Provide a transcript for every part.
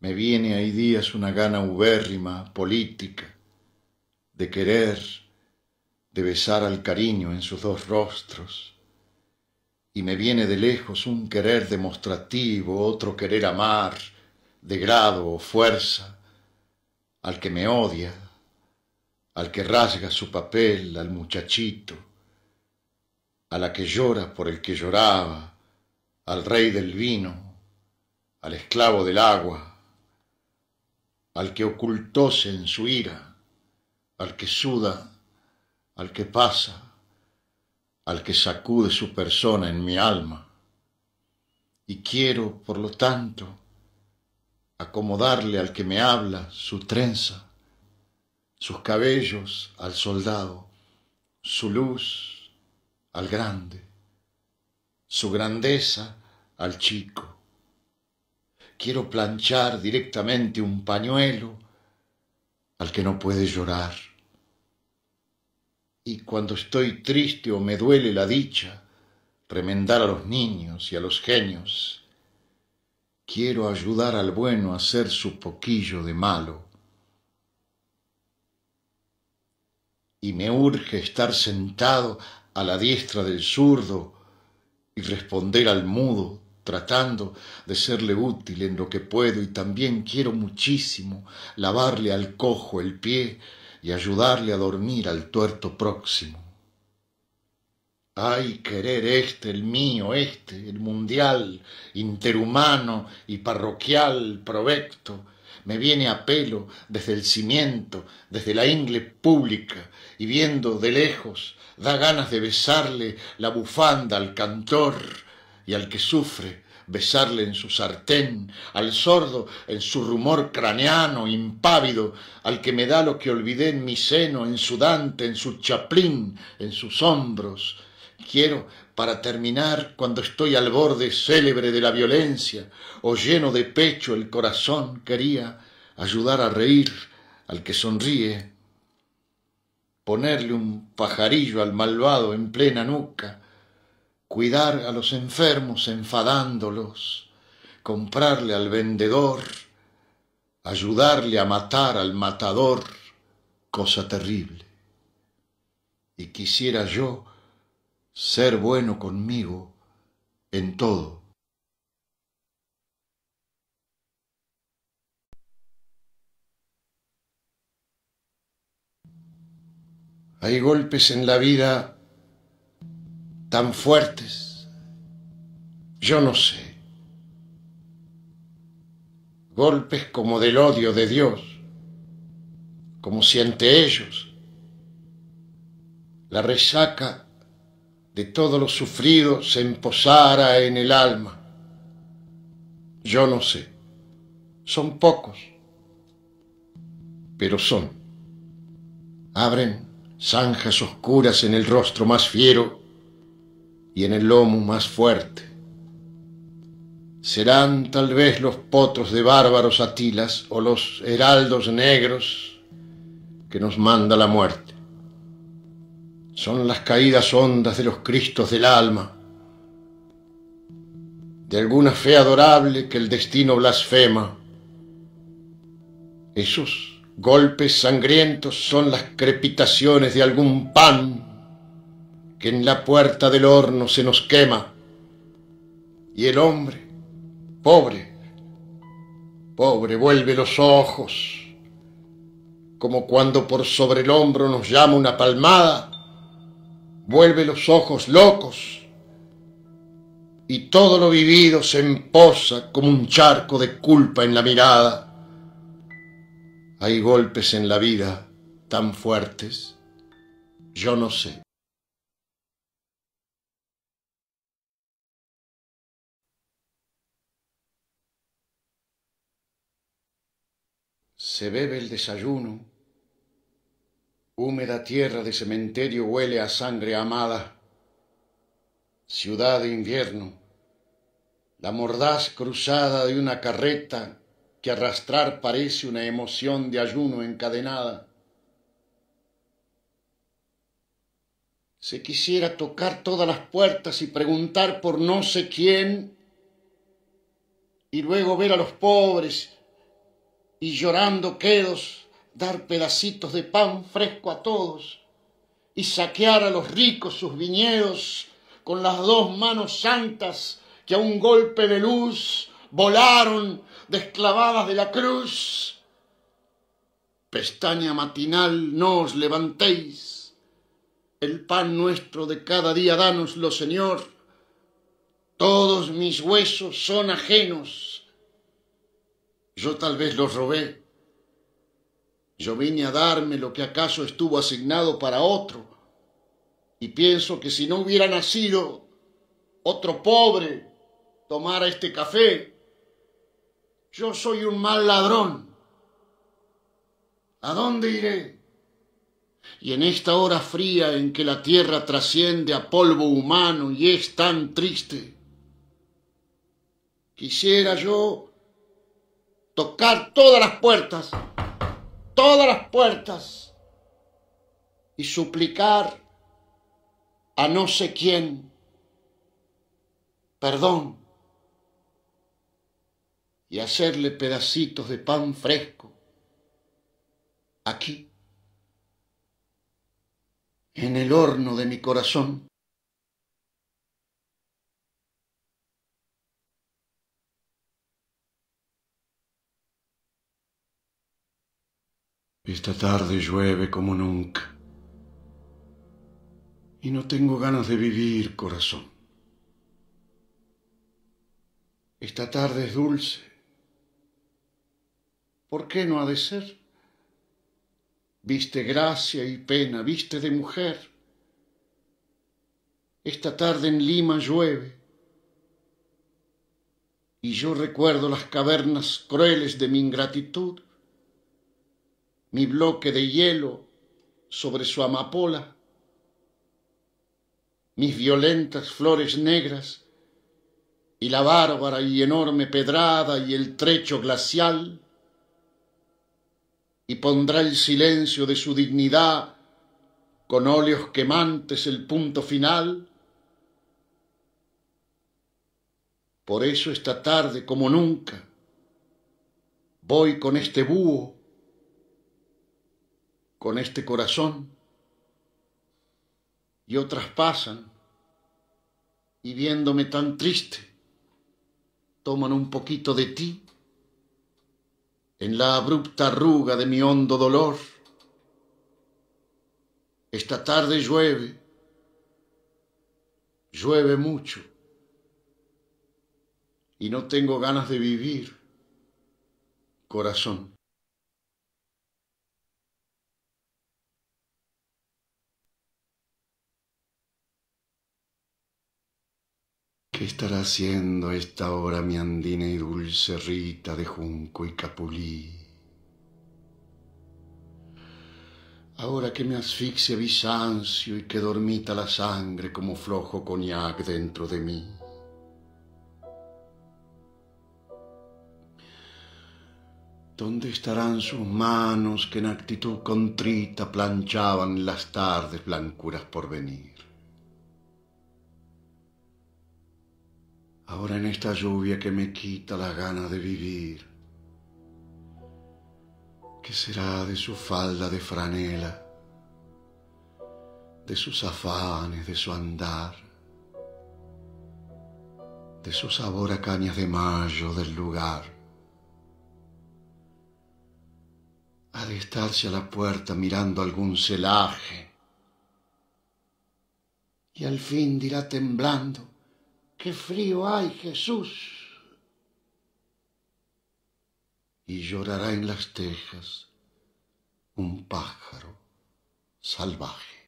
Me viene hay días una gana ubérrima, política, de querer, de besar al cariño en sus dos rostros, y me viene de lejos un querer demostrativo, otro querer amar, de grado o fuerza, al que me odia, al que rasga su papel, al muchachito, a la que llora por el que lloraba, al rey del vino, al esclavo del agua, al que ocultóse en su ira, al que suda, al que pasa, al que sacude su persona en mi alma. Y quiero, por lo tanto, acomodarle al que me habla su trenza, sus cabellos al soldado, su luz al grande, su grandeza al chico Quiero planchar directamente un pañuelo al que no puede llorar. Y cuando estoy triste o me duele la dicha, remendar a los niños y a los genios. Quiero ayudar al bueno a hacer su poquillo de malo. Y me urge estar sentado a la diestra del zurdo y responder al mudo tratando de serle útil en lo que puedo y también quiero muchísimo lavarle al cojo el pie y ayudarle a dormir al tuerto próximo. Ay, querer este, el mío, este, el mundial, interhumano y parroquial, provecto, me viene a pelo desde el cimiento, desde la ingle pública, y viendo de lejos, da ganas de besarle la bufanda al cantor, y al que sufre, besarle en su sartén, al sordo en su rumor craneano, impávido, al que me da lo que olvidé en mi seno, en su Dante, en su chaplín, en sus hombros. Quiero, para terminar, cuando estoy al borde célebre de la violencia, o lleno de pecho el corazón, quería ayudar a reír al que sonríe, ponerle un pajarillo al malvado en plena nuca, cuidar a los enfermos enfadándolos, comprarle al vendedor, ayudarle a matar al matador, cosa terrible. Y quisiera yo ser bueno conmigo en todo. Hay golpes en la vida tan fuertes? Yo no sé. Golpes como del odio de Dios, como si ante ellos la resaca de todo lo sufrido se emposara en el alma. Yo no sé. Son pocos, pero son. Abren zanjas oscuras en el rostro más fiero y en el lomo más fuerte. Serán tal vez los potros de bárbaros atilas o los heraldos negros que nos manda la muerte. Son las caídas hondas de los cristos del alma, de alguna fe adorable que el destino blasfema. Esos golpes sangrientos son las crepitaciones de algún pan que en la puerta del horno se nos quema. Y el hombre, pobre, pobre, vuelve los ojos, como cuando por sobre el hombro nos llama una palmada, vuelve los ojos locos, y todo lo vivido se emposa como un charco de culpa en la mirada. Hay golpes en la vida tan fuertes, yo no sé. se bebe el desayuno, húmeda tierra de cementerio huele a sangre amada, ciudad de invierno, la mordaz cruzada de una carreta que arrastrar parece una emoción de ayuno encadenada. Se quisiera tocar todas las puertas y preguntar por no sé quién y luego ver a los pobres y llorando quedos dar pedacitos de pan fresco a todos y saquear a los ricos sus viñedos con las dos manos santas que a un golpe de luz volaron desclavadas de la cruz. Pestaña matinal, no os levantéis. El pan nuestro de cada día, lo Señor. Todos mis huesos son ajenos yo tal vez los robé. Yo vine a darme lo que acaso estuvo asignado para otro. Y pienso que si no hubiera nacido otro pobre, tomara este café. Yo soy un mal ladrón. ¿A dónde iré? Y en esta hora fría en que la tierra trasciende a polvo humano y es tan triste, quisiera yo tocar todas las puertas, todas las puertas y suplicar a no sé quién perdón y hacerle pedacitos de pan fresco aquí en el horno de mi corazón. Esta tarde llueve como nunca. Y no tengo ganas de vivir, corazón. Esta tarde es dulce. ¿Por qué no ha de ser? Viste gracia y pena, viste de mujer. Esta tarde en Lima llueve. Y yo recuerdo las cavernas crueles de mi ingratitud mi bloque de hielo sobre su amapola, mis violentas flores negras y la bárbara y enorme pedrada y el trecho glacial, y pondrá el silencio de su dignidad con óleos quemantes el punto final. Por eso esta tarde, como nunca, voy con este búho con este corazón y otras pasan y viéndome tan triste, toman un poquito de ti en la abrupta arruga de mi hondo dolor. Esta tarde llueve, llueve mucho y no tengo ganas de vivir, corazón. ¿Qué estará haciendo esta hora mi andina y dulce Rita de Junco y Capulí? Ahora que me asfixia Bizancio y que dormita la sangre como flojo cognac dentro de mí. ¿Dónde estarán sus manos que en actitud contrita planchaban las tardes blancuras por venir? ahora en esta lluvia que me quita la gana de vivir. ¿Qué será de su falda de franela, de sus afanes, de su andar, de su sabor a cañas de mayo del lugar? Ha de estarse a la puerta mirando algún celaje y al fin dirá temblando, qué frío hay, Jesús. Y llorará en las tejas un pájaro salvaje.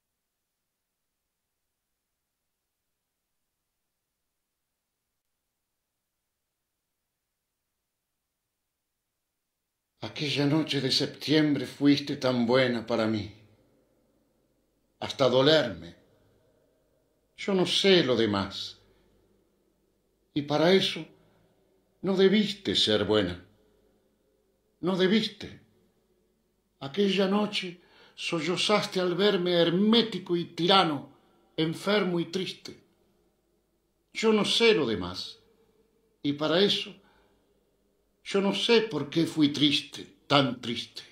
Aquella noche de septiembre fuiste tan buena para mí, hasta dolerme. Yo no sé lo demás y para eso no debiste ser buena. No debiste. Aquella noche sollozaste al verme hermético y tirano, enfermo y triste. Yo no sé lo demás. Y para eso, yo no sé por qué fui triste, tan triste.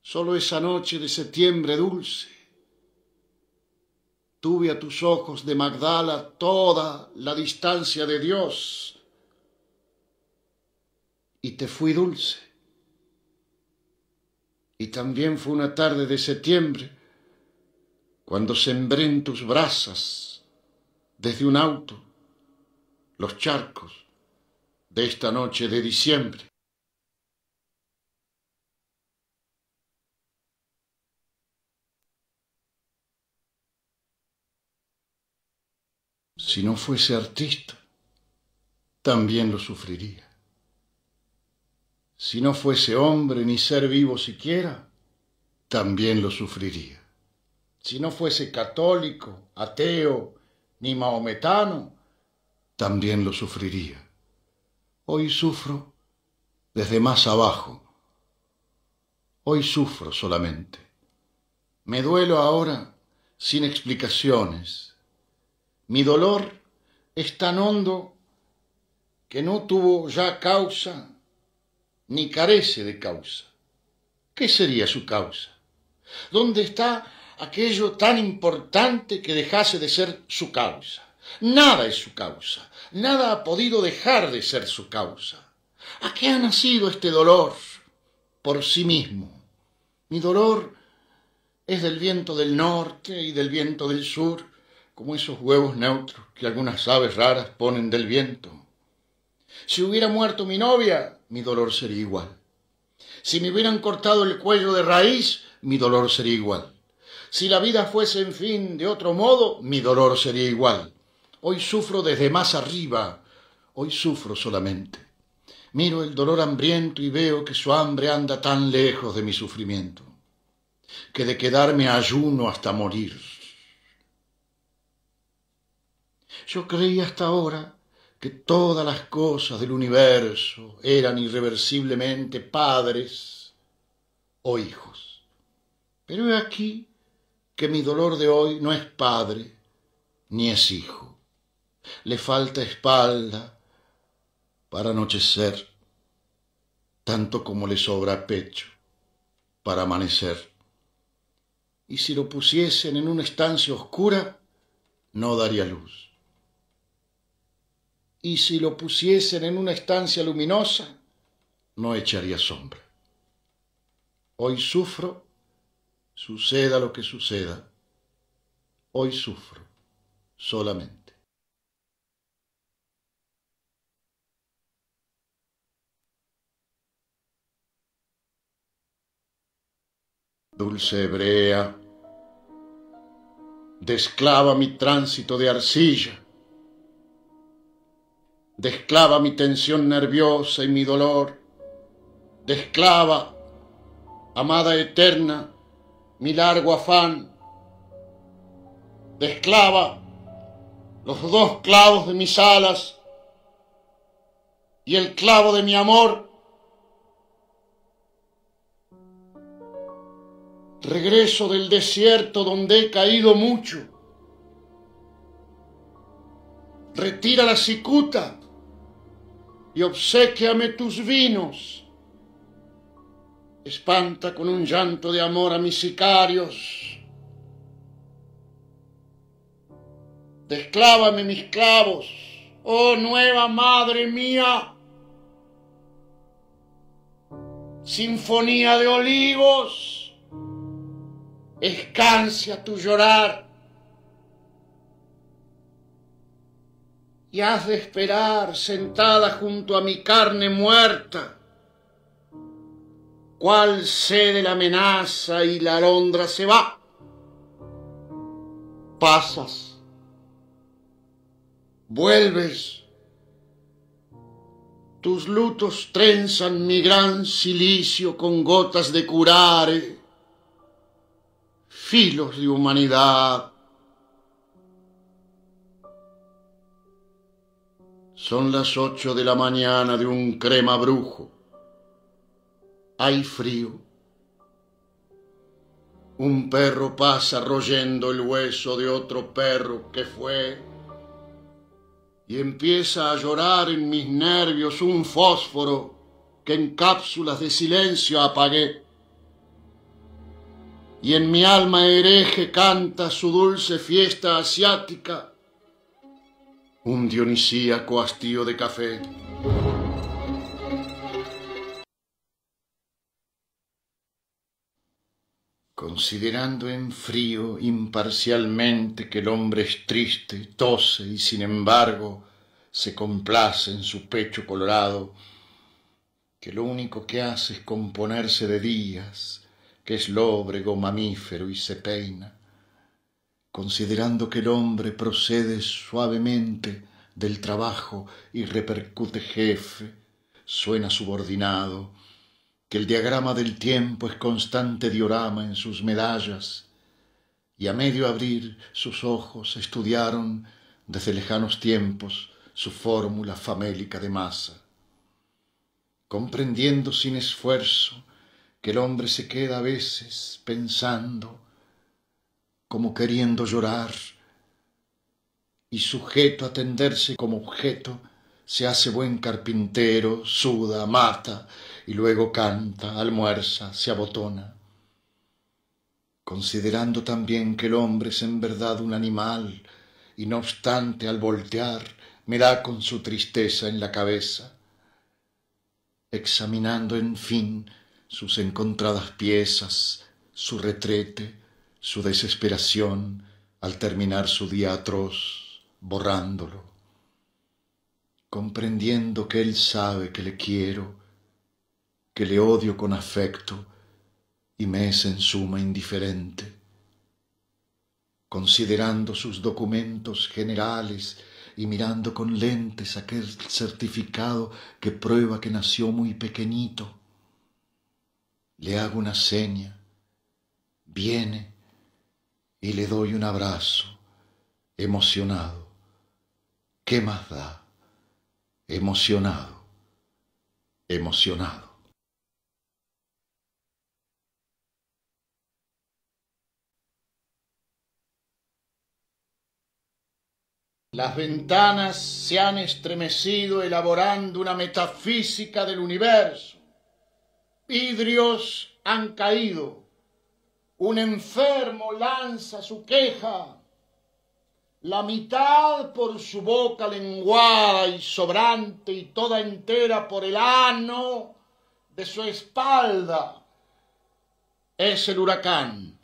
Solo esa noche de septiembre dulce, tuve a tus ojos de Magdala toda la distancia de Dios y te fui dulce. Y también fue una tarde de septiembre cuando sembré en tus brasas desde un auto los charcos de esta noche de diciembre. si no fuese artista, también lo sufriría. Si no fuese hombre ni ser vivo siquiera, también lo sufriría. Si no fuese católico, ateo, ni maometano, también lo sufriría. Hoy sufro desde más abajo. Hoy sufro solamente. Me duelo ahora sin explicaciones, mi dolor es tan hondo que no tuvo ya causa ni carece de causa. ¿Qué sería su causa? ¿Dónde está aquello tan importante que dejase de ser su causa? Nada es su causa, nada ha podido dejar de ser su causa. ¿A qué ha nacido este dolor por sí mismo? Mi dolor es del viento del norte y del viento del sur, como esos huevos neutros que algunas aves raras ponen del viento. Si hubiera muerto mi novia, mi dolor sería igual. Si me hubieran cortado el cuello de raíz, mi dolor sería igual. Si la vida fuese en fin de otro modo, mi dolor sería igual. Hoy sufro desde más arriba, hoy sufro solamente. Miro el dolor hambriento y veo que su hambre anda tan lejos de mi sufrimiento, que de quedarme ayuno hasta morir. Yo creí hasta ahora que todas las cosas del universo eran irreversiblemente padres o hijos. Pero he aquí que mi dolor de hoy no es padre ni es hijo. Le falta espalda para anochecer, tanto como le sobra pecho para amanecer. Y si lo pusiesen en una estancia oscura, no daría luz y si lo pusiesen en una estancia luminosa, no echaría sombra. Hoy sufro, suceda lo que suceda, hoy sufro solamente. Dulce hebrea, desclava mi tránsito de arcilla, desclava mi tensión nerviosa y mi dolor, desclava, amada eterna, mi largo afán, desclava los dos clavos de mis alas y el clavo de mi amor. Regreso del desierto donde he caído mucho. Retira la cicuta y obsequiame tus vinos. Espanta con un llanto de amor a mis sicarios. Desclávame mis clavos, oh nueva madre mía. Sinfonía de olivos, escancia tu llorar. y has de esperar sentada junto a mi carne muerta. ¿Cuál cede la amenaza y la alondra se va? Pasas, vuelves, tus lutos trenzan mi gran silicio con gotas de curare, filos de humanidad Son las ocho de la mañana de un crema brujo. Hay frío. Un perro pasa royendo el hueso de otro perro que fue y empieza a llorar en mis nervios un fósforo que en cápsulas de silencio apagué. Y en mi alma hereje canta su dulce fiesta asiática un dionisíaco hastío de café. Considerando en frío imparcialmente que el hombre es triste, tose y sin embargo se complace en su pecho colorado, que lo único que hace es componerse de días, que es lóbrego mamífero y se peina, considerando que el hombre procede suavemente del trabajo y repercute jefe, suena subordinado, que el diagrama del tiempo es constante diorama en sus medallas, y a medio abrir sus ojos estudiaron desde lejanos tiempos su fórmula famélica de masa. Comprendiendo sin esfuerzo que el hombre se queda a veces pensando como queriendo llorar, y sujeto a tenderse como objeto, se hace buen carpintero, suda, mata, y luego canta, almuerza, se abotona. Considerando también que el hombre es en verdad un animal, y no obstante al voltear me da con su tristeza en la cabeza, examinando en fin sus encontradas piezas, su retrete, su desesperación al terminar su día atroz, borrándolo, comprendiendo que Él sabe que le quiero, que le odio con afecto y me es en suma indiferente, considerando sus documentos generales y mirando con lentes aquel certificado que prueba que nació muy pequeñito, le hago una seña, viene, y le doy un abrazo, emocionado. ¿Qué más da? Emocionado, emocionado. Las ventanas se han estremecido elaborando una metafísica del universo. Vidrios han caído un enfermo lanza su queja, la mitad por su boca lenguada y sobrante y toda entera por el ano de su espalda. Es el huracán.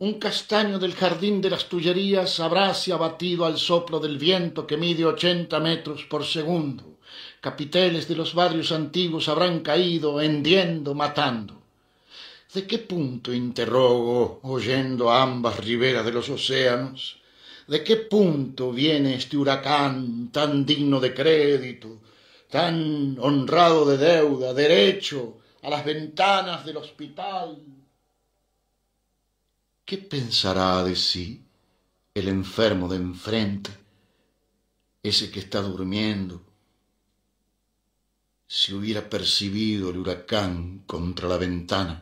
Un castaño del jardín de las Tullerías habráse abatido al soplo del viento que mide ochenta metros por segundo. Capiteles de los barrios antiguos habrán caído, hendiendo, matando. ¿De qué punto, interrogo, oyendo ambas riberas de los océanos, de qué punto viene este huracán tan digno de crédito, tan honrado de deuda, derecho a las ventanas del hospital? ¿Qué pensará de sí el enfermo de enfrente, ese que está durmiendo? Si hubiera percibido el huracán contra la ventana,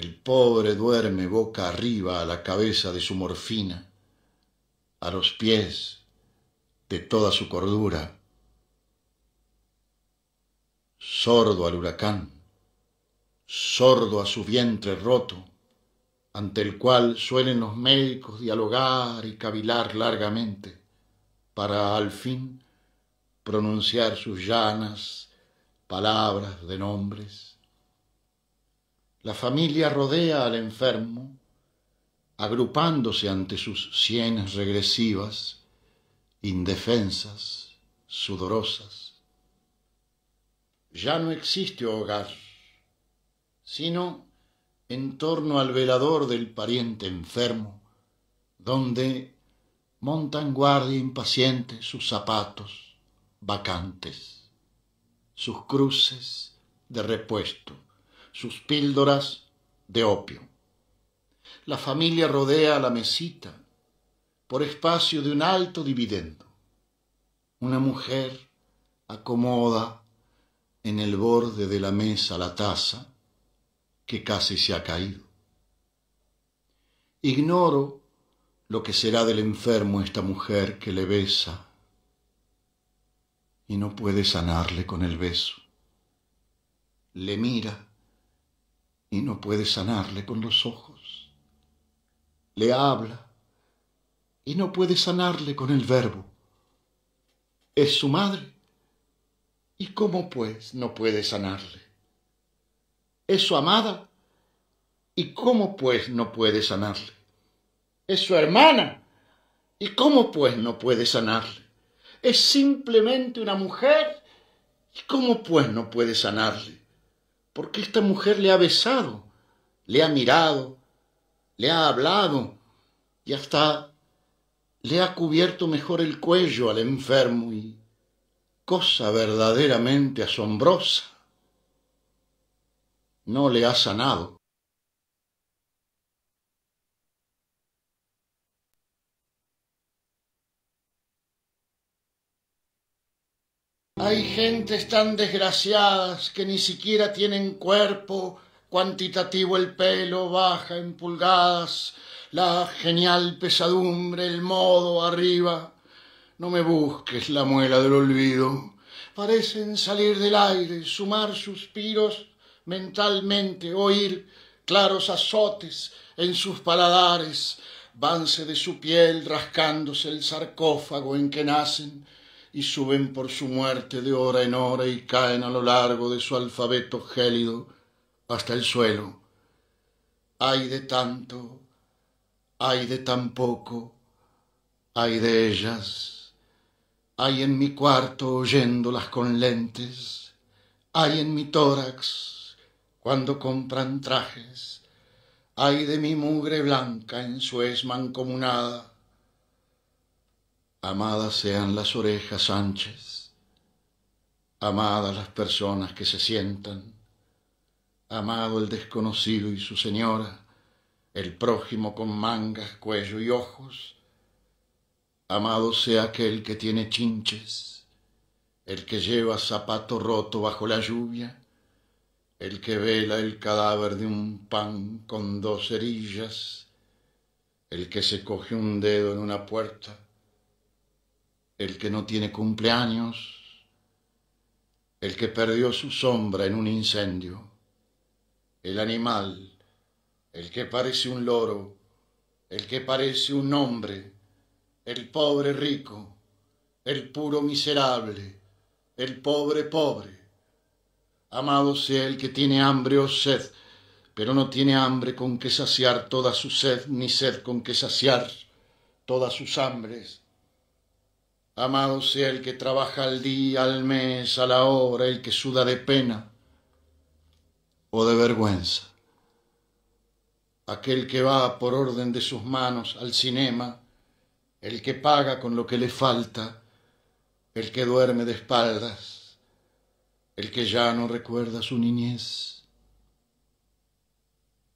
el pobre duerme boca arriba a la cabeza de su morfina, a los pies de toda su cordura, sordo al huracán, sordo a su vientre roto, ante el cual suelen los médicos dialogar y cavilar largamente, para al fin pronunciar sus llanas palabras de nombres la familia rodea al enfermo, agrupándose ante sus sienes regresivas, indefensas, sudorosas. Ya no existe hogar, sino en torno al velador del pariente enfermo, donde montan guardia impaciente sus zapatos vacantes, sus cruces de repuesto sus píldoras de opio. La familia rodea la mesita por espacio de un alto dividendo. Una mujer acomoda en el borde de la mesa la taza que casi se ha caído. Ignoro lo que será del enfermo esta mujer que le besa y no puede sanarle con el beso. Le mira y no puede sanarle con los ojos. Le habla y no puede sanarle con el verbo. Es su madre. ¿Y cómo pues no puede sanarle? Es su amada. ¿Y cómo pues no puede sanarle? Es su hermana. ¿Y cómo pues no puede sanarle? Es simplemente una mujer. ¿Y cómo pues no puede sanarle? porque esta mujer le ha besado, le ha mirado, le ha hablado y hasta le ha cubierto mejor el cuello al enfermo y cosa verdaderamente asombrosa. No le ha sanado, Hay gentes tan desgraciadas que ni siquiera tienen cuerpo, cuantitativo el pelo, baja en pulgadas, la genial pesadumbre, el modo arriba. No me busques la muela del olvido. Parecen salir del aire, sumar suspiros mentalmente, oír claros azotes en sus paladares, vanse de su piel rascándose el sarcófago en que nacen y suben por su muerte de hora en hora y caen a lo largo de su alfabeto gélido hasta el suelo. Ay de tanto, ay de tan poco, ay de ellas, ay en mi cuarto oyéndolas con lentes, hay en mi tórax cuando compran trajes, ay de mi mugre blanca en su esmancomunada, Amadas sean las orejas anchas, amadas las personas que se sientan, amado el desconocido y su señora, el prójimo con mangas, cuello y ojos, amado sea aquel que tiene chinches, el que lleva zapato roto bajo la lluvia, el que vela el cadáver de un pan con dos herillas, el que se coge un dedo en una puerta, el que no tiene cumpleaños, el que perdió su sombra en un incendio, el animal, el que parece un loro, el que parece un hombre, el pobre rico, el puro miserable, el pobre pobre. Amado sea el que tiene hambre o sed, pero no tiene hambre con que saciar toda su sed, ni sed con que saciar todas sus hambres. Amado sea el que trabaja al día, al mes, a la hora, el que suda de pena o de vergüenza. Aquel que va por orden de sus manos al cinema, el que paga con lo que le falta, el que duerme de espaldas, el que ya no recuerda su niñez.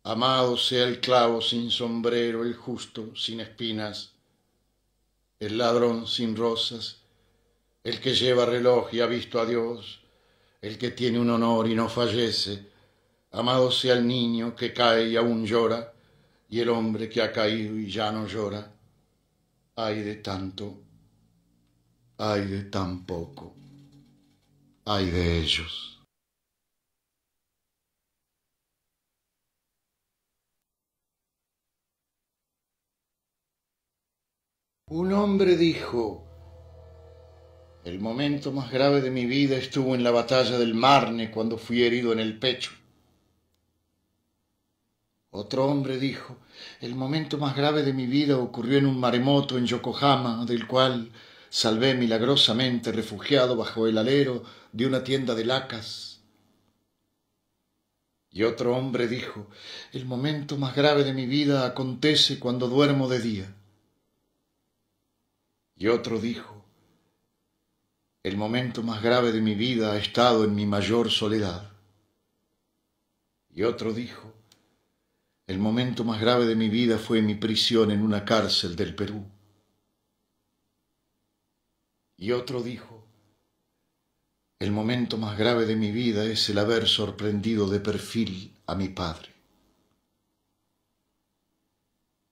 Amado sea el clavo sin sombrero, el justo sin espinas, el ladrón sin rosas, el que lleva reloj y ha visto a Dios, el que tiene un honor y no fallece, amado sea el niño que cae y aún llora, y el hombre que ha caído y ya no llora. Ay de tanto, ay de tan poco, ay de ellos. Un hombre dijo, el momento más grave de mi vida estuvo en la batalla del Marne cuando fui herido en el pecho. Otro hombre dijo, el momento más grave de mi vida ocurrió en un maremoto en Yokohama, del cual salvé milagrosamente refugiado bajo el alero de una tienda de lacas. Y otro hombre dijo, el momento más grave de mi vida acontece cuando duermo de día. Y otro dijo, el momento más grave de mi vida ha estado en mi mayor soledad. Y otro dijo, el momento más grave de mi vida fue mi prisión en una cárcel del Perú. Y otro dijo, el momento más grave de mi vida es el haber sorprendido de perfil a mi padre.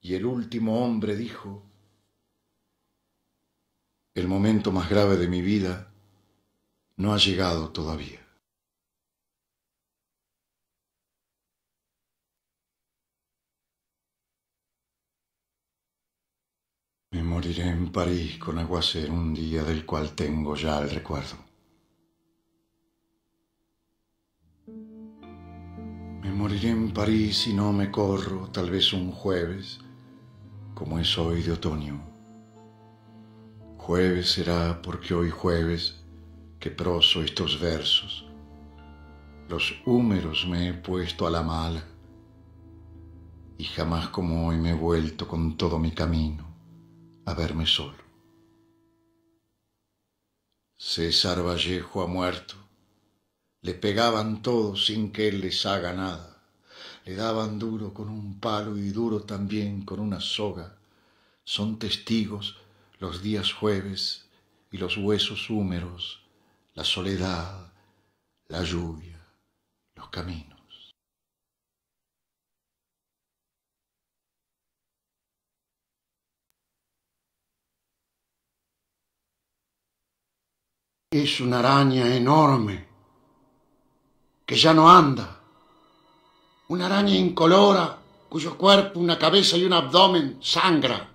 Y el último hombre dijo, el momento más grave de mi vida no ha llegado todavía. Me moriré en París con aguacer un día del cual tengo ya el recuerdo. Me moriré en París si no me corro, tal vez un jueves, como es hoy de otoño Jueves será porque hoy jueves que proso estos versos. Los húmeros me he puesto a la mala y jamás como hoy me he vuelto con todo mi camino a verme solo. César Vallejo ha muerto. Le pegaban todo sin que él les haga nada. Le daban duro con un palo y duro también con una soga. Son testigos los días jueves y los huesos húmeros, la soledad, la lluvia, los caminos. Es una araña enorme que ya no anda. Una araña incolora cuyo cuerpo, una cabeza y un abdomen sangra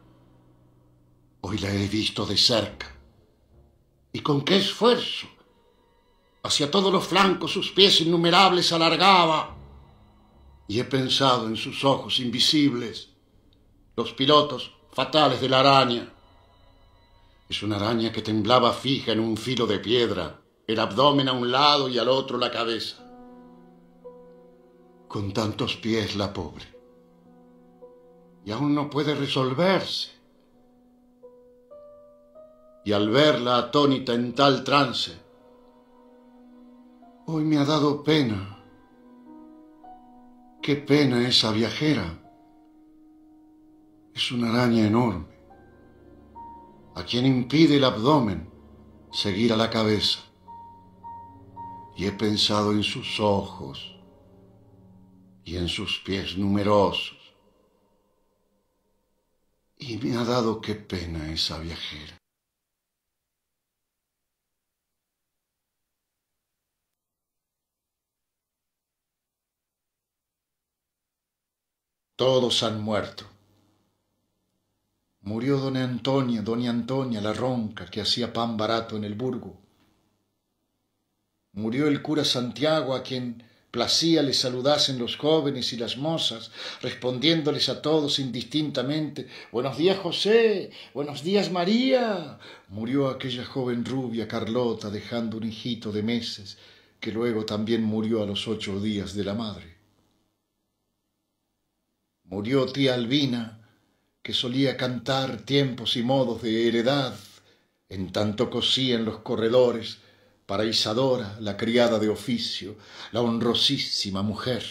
Hoy la he visto de cerca. ¿Y con qué esfuerzo? Hacia todos los flancos sus pies innumerables alargaba. Y he pensado en sus ojos invisibles, los pilotos fatales de la araña. Es una araña que temblaba fija en un filo de piedra, el abdomen a un lado y al otro la cabeza. Con tantos pies la pobre. Y aún no puede resolverse y al verla atónita en tal trance, hoy me ha dado pena. Qué pena esa viajera. Es una araña enorme, a quien impide el abdomen seguir a la cabeza. Y he pensado en sus ojos y en sus pies numerosos. Y me ha dado qué pena esa viajera. Todos han muerto. Murió doña Antonia, doña Antonia, la ronca que hacía pan barato en el burgo. Murió el cura Santiago, a quien placía le saludasen los jóvenes y las mozas, respondiéndoles a todos indistintamente Buenos días José, buenos días María. Murió aquella joven rubia Carlota, dejando un hijito de meses, que luego también murió a los ocho días de la madre. Murió tía Albina, que solía cantar tiempos y modos de heredad, en tanto cosía en los corredores para Isadora, la criada de oficio, la honrosísima mujer.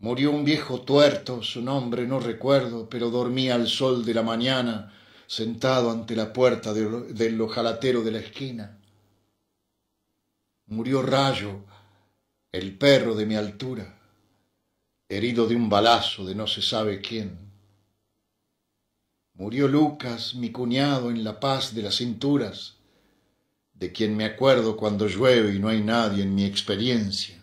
Murió un viejo tuerto, su nombre no recuerdo, pero dormía al sol de la mañana, sentado ante la puerta del, del ojalatero de la esquina. Murió Rayo, el perro de mi altura, herido de un balazo de no se sabe quién. Murió Lucas, mi cuñado, en la paz de las cinturas, de quien me acuerdo cuando llueve y no hay nadie en mi experiencia.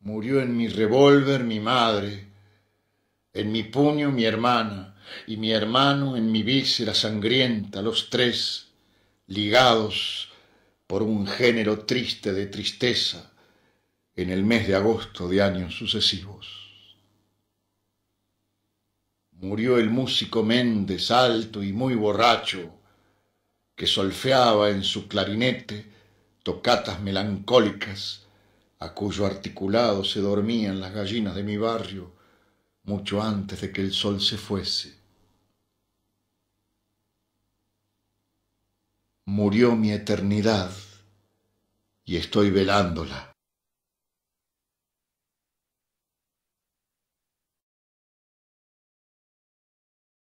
Murió en mi revólver mi madre, en mi puño mi hermana, y mi hermano en mi víscera sangrienta, los tres ligados por un género triste de tristeza, en el mes de agosto de años sucesivos. Murió el músico Méndez, alto y muy borracho, que solfeaba en su clarinete tocatas melancólicas, a cuyo articulado se dormían las gallinas de mi barrio mucho antes de que el sol se fuese. Murió mi eternidad y estoy velándola